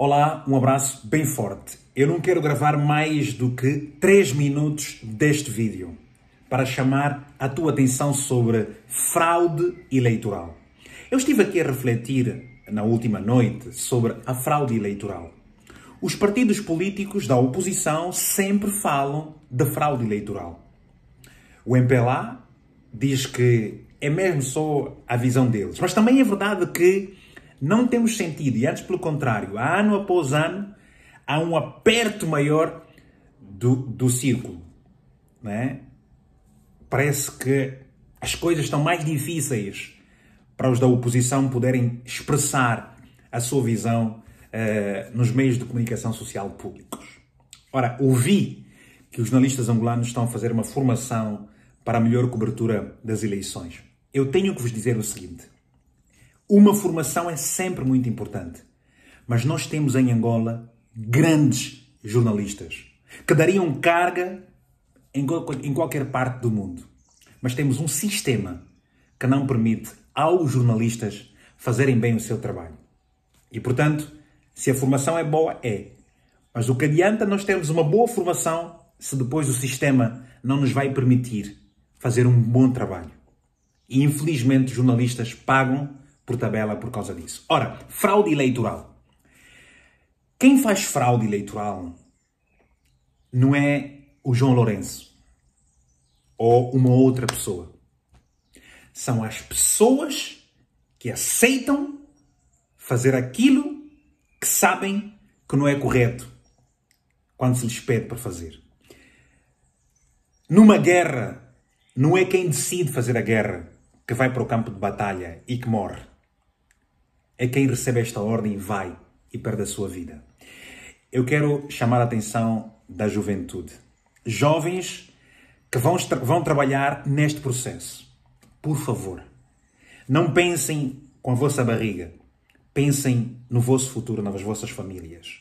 Olá, um abraço bem forte. Eu não quero gravar mais do que 3 minutos deste vídeo para chamar a tua atenção sobre fraude eleitoral. Eu estive aqui a refletir na última noite sobre a fraude eleitoral. Os partidos políticos da oposição sempre falam de fraude eleitoral. O MPLA diz que é mesmo só a visão deles, mas também é verdade que não temos sentido, e antes pelo contrário, ano após ano há um aperto maior do, do círculo. Né? Parece que as coisas estão mais difíceis para os da oposição poderem expressar a sua visão uh, nos meios de comunicação social públicos. Ora, ouvi que os jornalistas angolanos estão a fazer uma formação para a melhor cobertura das eleições. Eu tenho que vos dizer o seguinte: uma formação é sempre muito importante. Mas nós temos em Angola grandes jornalistas que dariam carga em qualquer parte do mundo. Mas temos um sistema que não permite aos jornalistas fazerem bem o seu trabalho. E portanto, se a formação é boa, é. Mas o que adianta nós termos uma boa formação se depois o sistema não nos vai permitir fazer um bom trabalho. E infelizmente, jornalistas pagam por tabela por causa disso. Ora, fraude eleitoral. Quem faz fraude eleitoral não é o João Lourenço ou uma outra pessoa. São as pessoas que aceitam fazer aquilo que sabem que não é correto quando se lhes pede para fazer. Numa guerra, não é quem decide fazer a guerra que vai para o campo de batalha e que morre é quem recebe esta ordem vai e perde a sua vida. Eu quero chamar a atenção da juventude. Jovens que vão, vão trabalhar neste processo. Por favor, não pensem com a vossa barriga. Pensem no vosso futuro, nas vossas famílias.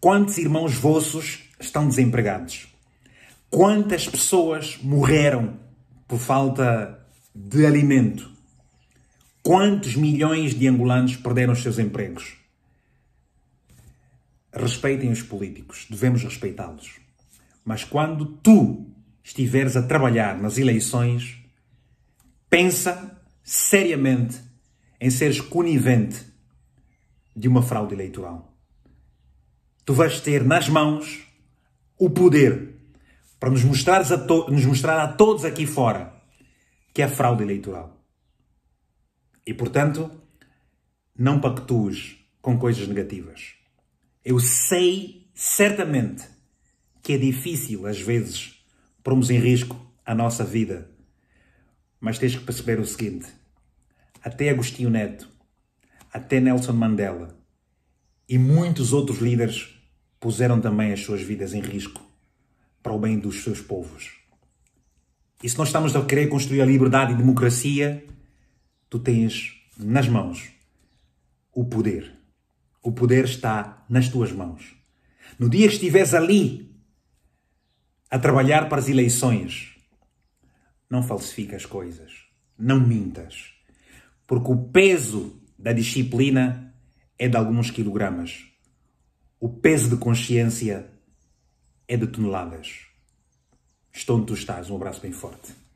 Quantos irmãos vossos estão desempregados? Quantas pessoas morreram por falta de alimento? Quantos milhões de angolanos perderam os seus empregos? Respeitem os políticos, devemos respeitá-los. Mas quando tu estiveres a trabalhar nas eleições, pensa seriamente em seres conivente de uma fraude eleitoral. Tu vais ter nas mãos o poder para nos, a nos mostrar a todos aqui fora que é fraude eleitoral. E portanto, não pactues com coisas negativas. Eu sei certamente que é difícil às vezes pormos em risco a nossa vida, mas tens que perceber o seguinte: até Agostinho Neto, até Nelson Mandela e muitos outros líderes puseram também as suas vidas em risco para o bem dos seus povos. E se nós estamos a querer construir a liberdade e democracia, tu tens nas mãos o poder. O poder está nas tuas mãos. No dia que estiveres ali a trabalhar para as eleições, não falsifica as coisas, não mintas, porque o peso da disciplina é de alguns quilogramas, o peso de consciência é de toneladas. Estou onde tu estás. Um abraço bem forte.